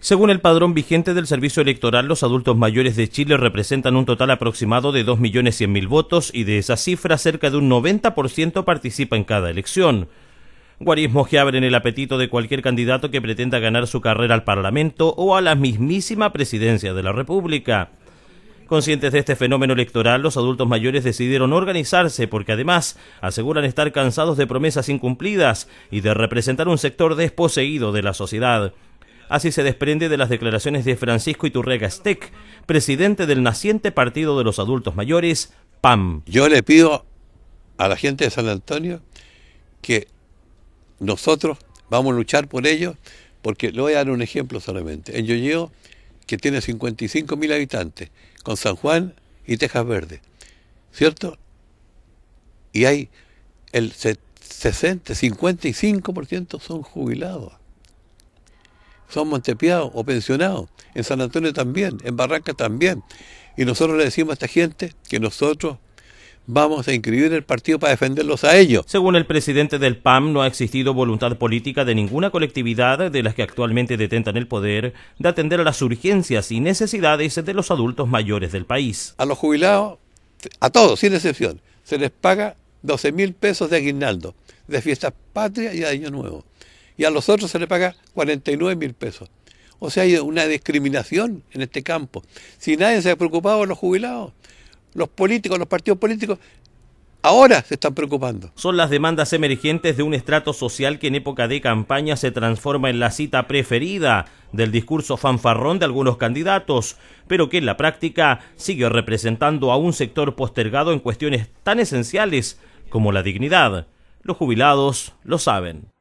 Según el padrón vigente del servicio electoral, los adultos mayores de Chile representan un total aproximado de 2.100.000 votos y de esa cifra cerca de un 90% participa en cada elección. Guarismos que abren el apetito de cualquier candidato que pretenda ganar su carrera al Parlamento o a la mismísima presidencia de la República. Conscientes de este fenómeno electoral, los adultos mayores decidieron organizarse porque además aseguran estar cansados de promesas incumplidas y de representar un sector desposeído de la sociedad. Así se desprende de las declaraciones de Francisco Iturrega Steck, presidente del naciente Partido de los Adultos Mayores, PAM. Yo le pido a la gente de San Antonio que nosotros vamos a luchar por ellos, porque le voy a dar un ejemplo solamente. En Yoyeo, que tiene mil habitantes, con San Juan y Texas Verde, ¿cierto? Y hay el 60, 55% son jubilados son montepiados o pensionados, en San Antonio también, en Barranca también. Y nosotros le decimos a esta gente que nosotros vamos a inscribir el partido para defenderlos a ellos. Según el presidente del PAM, no ha existido voluntad política de ninguna colectividad de las que actualmente detentan el poder de atender a las urgencias y necesidades de los adultos mayores del país. A los jubilados, a todos, sin excepción, se les paga 12 mil pesos de aguinaldo, de fiestas patrias y de año nuevo y a los otros se le paga 49 mil pesos. O sea, hay una discriminación en este campo. Si nadie se ha preocupado los jubilados, los políticos, los partidos políticos, ahora se están preocupando. Son las demandas emergentes de un estrato social que en época de campaña se transforma en la cita preferida del discurso fanfarrón de algunos candidatos, pero que en la práctica sigue representando a un sector postergado en cuestiones tan esenciales como la dignidad. Los jubilados lo saben.